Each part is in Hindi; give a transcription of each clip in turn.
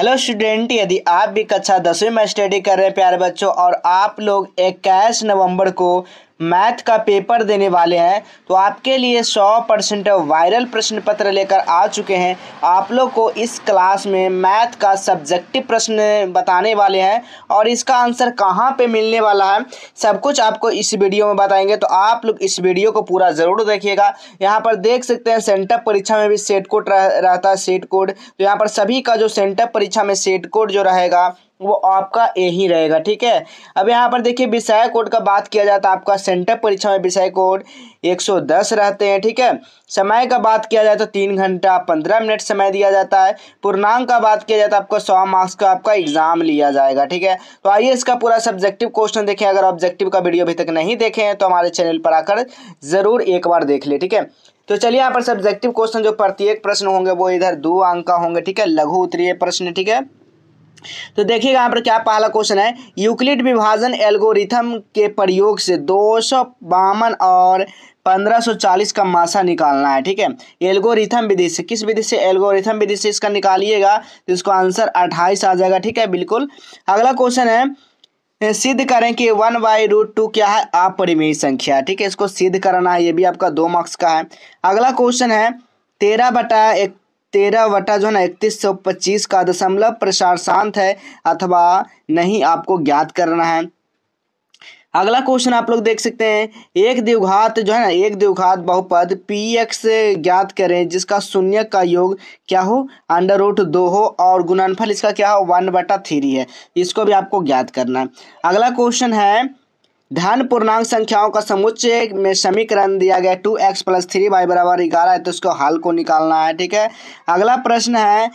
हेलो स्टूडेंट यदि आप भी कक्षा दसवीं में स्टडी कर रहे हैं प्यारे बच्चों और आप लोग इक्कीस नवंबर को मैथ का पेपर देने वाले हैं तो आपके लिए 100 परसेंट वायरल प्रश्न पत्र लेकर आ चुके हैं आप लोग को इस क्लास में मैथ का सब्जेक्टिव प्रश्न बताने वाले हैं और इसका आंसर कहाँ पे मिलने वाला है सब कुछ आपको इस वीडियो में बताएंगे तो आप लोग इस वीडियो को पूरा ज़रूर देखिएगा यहाँ पर देख सकते हैं सेंटअप परीक्षा में भी सेट कोड रहता है सेट कोड तो यहाँ पर सभी का जो सेंटअप परीक्षा में सेट कोड जो रहेगा वो आपका ए ही रहेगा ठीक है अब यहाँ पर देखिए विषय कोड का बात किया जाता है आपका सेंटर परीक्षा में विषय कोड 110 रहते हैं ठीक है समय का बात किया जाए तो तीन घंटा पंद्रह मिनट समय दिया जाता है पूर्णांक का बात किया जाता तो है आपका सौ मार्क्स का आपका एग्जाम लिया जाएगा ठीक है तो आइए इसका पूरा सब्जेक्टिव क्वेश्चन देखें अगर ऑब्जेक्टिव का वीडियो अभी तक नहीं देखे हैं तो हमारे चैनल पर आकर ज़रूर एक बार देख ले ठीक है तो चलिए यहाँ पर सब्जेक्टिव क्वेश्चन जो प्रत्येक प्रश्न होंगे वो इधर दो अंक का होंगे ठीक है लघु उत्तरीय प्रश्न ठीक है तो देखिएगा यहाँ पर क्या पहला क्वेश्चन है यूक्लिड विभाजन एल्गोरिथम के प्रयोग से दो और 1540 का मासा निकालना है ठीक है एल्गोरिथम विधि से किस विधि से एल्गोरिथम विधि से इसका निकालिएगा तो इसको आंसर 28 आ जाएगा ठीक है बिल्कुल अगला क्वेश्चन है सिद्ध करें कि वन बाई रूट टू क्या है अपरिमेय संख्या ठीक है इसको सिद्ध करना है ये भी आपका दो मार्क्स का है अगला क्वेश्चन है तेरह बटा एक तेरह वटा जो है ना इकतीस सौ पच्चीस का दशमलव प्रसार शांत है अथवा नहीं आपको ज्ञात करना है अगला क्वेश्चन आप लोग देख सकते हैं एक द्विघात जो है ना एक द्विघात बहुपद पी एक्स ज्ञात करें जिसका शून्य का योग क्या हो अंडर रूट दो हो और गुणनफल इसका क्या हो वन बटा थ्री है इसको भी आपको ज्ञात करना है अगला क्वेश्चन है धन पूर्णांक संख्याओं का समुच्चय में समीकरण दिया गया two x plus three y बराबर ग्यारह है तो इसको हल को निकालना है ठीक है अगला प्रश्न है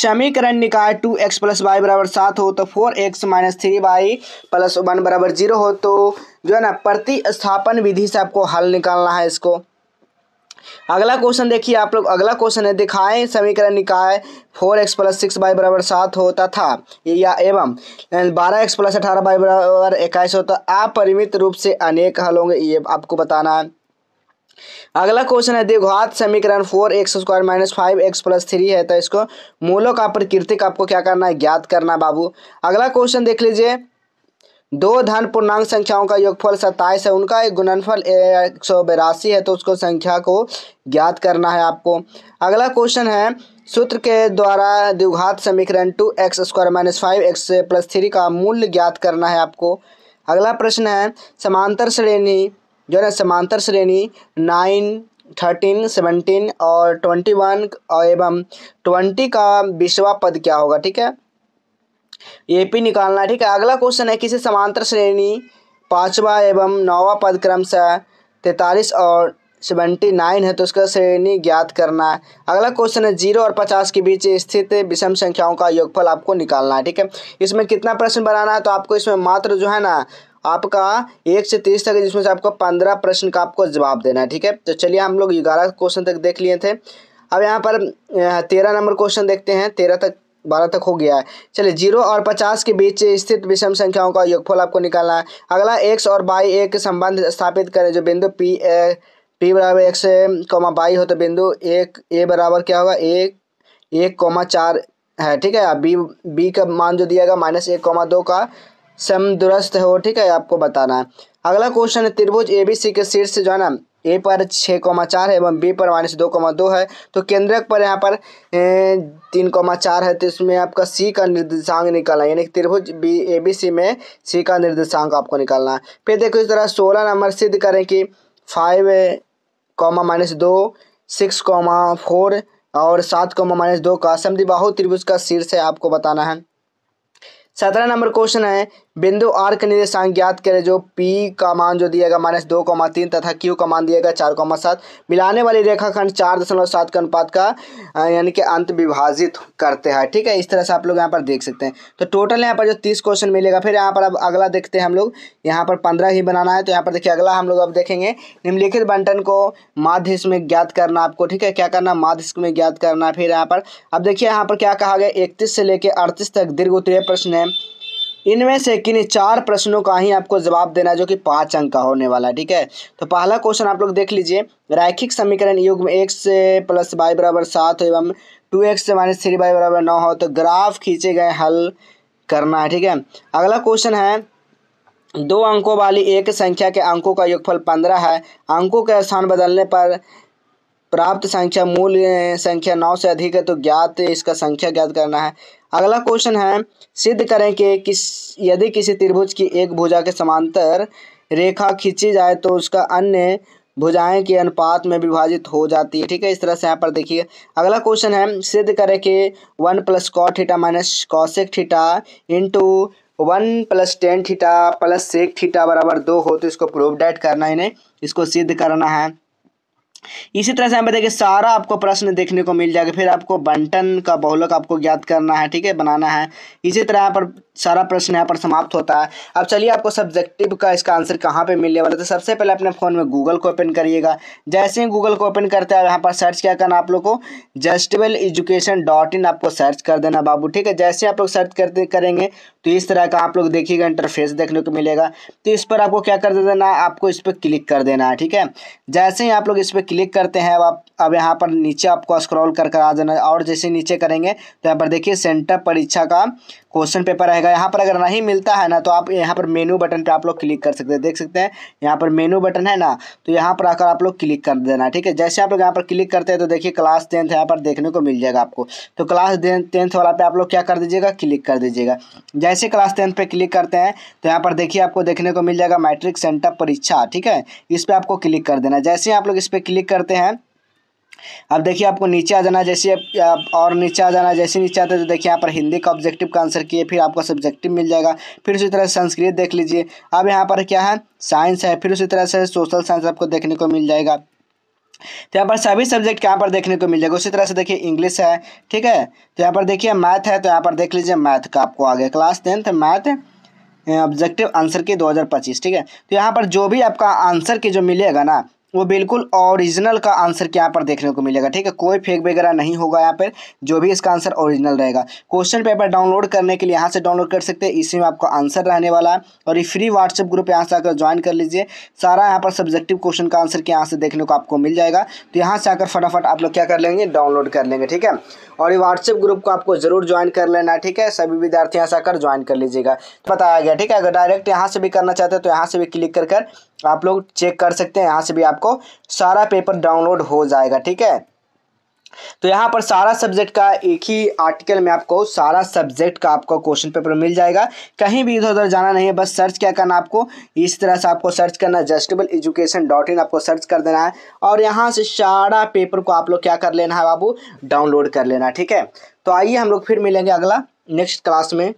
समीकरण निकाय टू एक्स प्लस वाई बराबर सात हो तो four x minus three y plus one बराबर जीरो हो तो जो है ना प्रतिस्थापन विधि से आपको हल निकालना है इसको अगला क्वेश्चन देखिए आप लोग अगला क्वेश्चन है दिखाएं समीकरण निकाय four x plus six y बराबर सात होता था या एवं बारह एक्स प्लस अठारह बाई बराबर इक्कीस होता अपरिमित रूप से अनेक हल होंगे ये आपको बताना है अगला क्वेश्चन है द्विघात समीकरण four x square minus five x plus three है तो इसको मूलों का प्रकृतिक आपको क्या करना है ज्ञात करना बाबू अगला क्वेश्चन देख लीजिए दो धन पूर्णांक संख्याओं का योगफल सत्ताईस है उनका एक गुणनफल एक सौ बेरासी है तो उसको संख्या को ज्ञात करना है आपको अगला क्वेश्चन है सूत्र के द्वारा द्विघात समीकरण two x square minus five x plus three का मूल्य ज्ञात करना है आपको अगला प्रश्न है समांतर श्रेणी जो है समांतर श्रेणी नाइन थर्टीन सेवनटीन और ट्वेंटी वन एवं ट्वेंटी का बीसवा पद क्या होगा ठीक है ये भी निकालना है ठीक है अगला क्वेश्चन है किसी समांतर श्रेणी पाँचवा एवं नौवा पद क्रम से तैतालीस और सेवेंटी नाइन है तो उसका श्रेणी ज्ञात करना है अगला क्वेश्चन है जीरो और पचास के बीच स्थित विषम संख्याओं का योगफल आपको निकालना है ठीक है इसमें कितना प्रश्न बनाना है तो आपको इसमें मात्र जो है ना आपका एक से तीस तक जिसमें से आपको पंद्रह प्रश्न का आपको जवाब देना है ठीक है तो चलिए हम लोग ग्यारह क्वेश्चन तक देख लिए थे अब यहाँ पर तेरह नंबर क्वेश्चन देखते हैं तेरह तक बारह तक हो गया है चलिए जीरो और पचास के बीच स्थित विषम संख्याओं का योगफल आपको निकालना है अगला एक्स और बाई एक संबंध स्थापित करें जो बिंदु पी ए, पी बराबर एक्स कौमा बाई हो तो बिंदु एक ए बराबर क्या होगा एक एक कौमा चार है ठीक है बी बी का मान जो दिया गया माइनस एक कौमा दो का सम दुरुस्त हो ठीक है आपको बताना है अगला क्वेश्चन है त्रिभुज ए बी सी के शीर्ष जो है ना ए पर छः कौमा चार है एवं बी पर माइनस दो कौमा दो है तो केंद्रक पर यहाँ पर तीन कौमा चार है तो इसमें आपका सी का निर्देशांक निकालना है यानी कि त्रिभुज बी ए बी सी में सी का निर्देशांक आपको निकालना है फिर देखो इस तरह सोलह नंबर सिद्ध करें कि फाइव कौमा माइनस दो सिक्स कौमा फोर और सात कौमा माइनस दो का समिबाहु त्रिभुज का शीर्ष आपको बताना है सत्रह नंबर क्वेश्चन है बिंदु आर के निर्देशांक ज्ञात करें जो पी का मान जो दिएगा माइनस दो कौमा तीन तथा क्यू का मान गया चार कौमा सात मिलाने वाली रेखाखंड चार दशमलव सात के अनुपात का यानी कि अंत विभाजित करते हैं ठीक है इस तरह से आप लोग यहाँ पर देख सकते हैं तो टोटल यहाँ पर जो तीस क्वेश्चन मिलेगा फिर यहाँ पर अब अगला देखते हैं हम लोग यहाँ पर पंद्रह ही बनाना है तो यहाँ पर देखिए अगला हम लोग अब देखेंगे निम्नलिखित बंटन को माध्य में ज्ञात करना आपको ठीक है क्या करना माध्य में ज्ञात करना फिर यहाँ पर अब देखिए यहाँ पर क्या कहा गया इकतीस से लेकर अड़तीस तक दीर्घ उत्तरीय प्रश्न हैं इनमें से किन चार प्रश्नों का ही आपको जवाब देना जो कि पाँच अंक का होने वाला है ठीक है तो पहला क्वेश्चन आप लोग देख लीजिए रैखिक समीकरण युग में एक से प्लस बाई बराबर सात एवं टू एक्स से माइनस थ्री बाई बराबर नौ हो तो ग्राफ खींचे गए हल करना है ठीक है अगला क्वेश्चन है दो अंकों वाली एक संख्या के अंकों का योगफल पंद्रह है अंकों के स्थान बदलने पर प्राप्त संख्या मूल संख्या नौ से अधिक है तो ज्ञात इसका संख्या ज्ञात करना है अगला क्वेश्चन है सिद्ध करें कि किस यदि किसी त्रिभुज की एक भुजा के समांतर रेखा खींची जाए तो उसका अन्य भुजाएं के अनुपात में विभाजित हो जाती है ठीक है इस तरह से यहाँ पर देखिए अगला क्वेश्चन है सिद्ध करें कि one plus cot theta minus cosec theta into one plus tan theta plus sec theta बराबर दो हो तो इसको प्रूव डेट करना इन्हें इसको सिद्ध करना है इसी तरह से यहाँ देखिए सारा आपको प्रश्न देखने को मिल जाएगा फिर आपको बंटन का बहुलक आपको ज्ञात करना है ठीक है बनाना है इसी तरह यहाँ पर सारा प्रश्न यहाँ पर समाप्त होता है अब चलिए आपको सब्जेक्टिव का इसका आंसर कहाँ पे मिलने वाला तो सबसे पहले अपने फ़ोन में गूगल को ओपन करिएगा जैसे ही गूगल को ओपन करते हैं यहाँ पर सर्च क्या करना आप लोग को जस्टिवल एजुकेशन डॉट इन आपको सर्च कर देना बाबू ठीक है जैसे आप लोग सर्च करते करेंगे तो इस तरह का आप लोग देखिएगा इंटरफेस देखने को मिलेगा तो इस पर आपको क्या कर देना आपको इस पर क्लिक कर देना है ठीक है जैसे ही आप लोग इस पर क्लिक करते हैं अब आप अब यहाँ पर नीचे आपको स्क्रॉल कर कर आ जाना और जैसे नीचे करेंगे तो यहाँ पर देखिए सेंटर परीक्षा का क्वेश्चन पेपर रहेगा यहाँ पर अगर नहीं मिलता है ना तो आप यहाँ पर मेनू बटन पे आप लोग क्लिक कर सकते हैं देख सकते हैं यहाँ पर मेनू बटन है ना तो यहाँ पर आकर आप लोग क्लिक कर देना ठीक है जैसे आप लोग यहाँ पर क्लिक करते हैं तो देखिए क्लास टेंथ यहाँ पर देखने को मिल जाएगा आपको तो क्लास टेंथ वाला पे आप लोग क्या कर दीजिएगा क्लिक कर दीजिएगा जैसे क्लास टेंथ पर क्लिक करते हैं तो यहाँ पर देखिए आपको देखने को मिल जाएगा मैट्रिक सेंटर परीक्षा ठीक है इस पर आपको क्लिक कर देना जैसे आप लोग इस पर क्लिक करते हैं अब देखिए आपको नीचे आ जाना जैसे आप और नीचे आ जाना जैसे नीचे आते तो देखिए यहाँ पर हिंदी का ऑब्जेक्टिव का आंसर किए फिर आपको सब्जेक्टिव मिल जाएगा फिर उसी तरह संस्कृत देख लीजिए अब यहाँ पर क्या है साइंस है फिर उसी तरह से सोशल साइंस आपको देखने को मिल जाएगा तो यहाँ पर सभी सब्जेक्ट यहाँ पर देखने को मिल जाएगा उसी तरह से देखिए इंग्लिश है ठीक है तो यहाँ पर देखिए मैथ है तो यहाँ पर देख लीजिए मैथ का आपको आ गया class tenth math objective answer की 2025 ठीक है तो यहाँ पर जो भी आपका आंसर की जो मिलेगा ना वो बिल्कुल ओरिजिनल का आंसर यहाँ पर देखने को मिलेगा ठीक है कोई फेक वगैरह नहीं होगा यहाँ पर जो भी इसका आंसर ओरिजिनल रहेगा क्वेश्चन पेपर डाउनलोड करने के लिए यहाँ से डाउनलोड कर सकते हैं इसी में आपका आंसर रहने वाला है और ये फ्री व्हाट्सएप ग्रुप यहाँ से आकर ज्वाइन कर लीजिए सारा यहाँ पर सब्जेक्टिव क्वेश्चन का आंसर यहाँ से देखने को आपको मिल जाएगा तो यहाँ से आकर फटाफट आप लोग क्या कर लेंगे डाउनलोड कर लेंगे ठीक है और ये व्हाट्सएप ग्रुप को आपको जरूर ज्वाइन कर लेना ठीक है सभी विद्यार्थी यहाँ से आकर ज्वाइन कर लीजिएगा तो बताया गया ठीक है अगर डायरेक्ट यहाँ से भी करना चाहते हैं तो यहाँ से भी क्लिक कर आप लोग चेक कर सकते हैं यहाँ से भी आपको सारा पेपर डाउनलोड हो जाएगा ठीक है तो यहाँ पर सारा सब्जेक्ट का एक ही आर्टिकल में आपको सारा सब्जेक्ट का आपको क्वेश्चन पेपर मिल जाएगा कहीं भी इधर उधर जाना नहीं है बस सर्च क्या करना आपको इस तरह से आपको सर्च करना है जस्टेबल एजुकेशन डॉट इन आपको सर्च कर देना है और यहाँ से सारा पेपर को आप लोग क्या कर लेना है बाबू डाउनलोड कर लेना ठीक है तो आइए हम लोग फिर मिलेंगे अगला नेक्स्ट क्लास में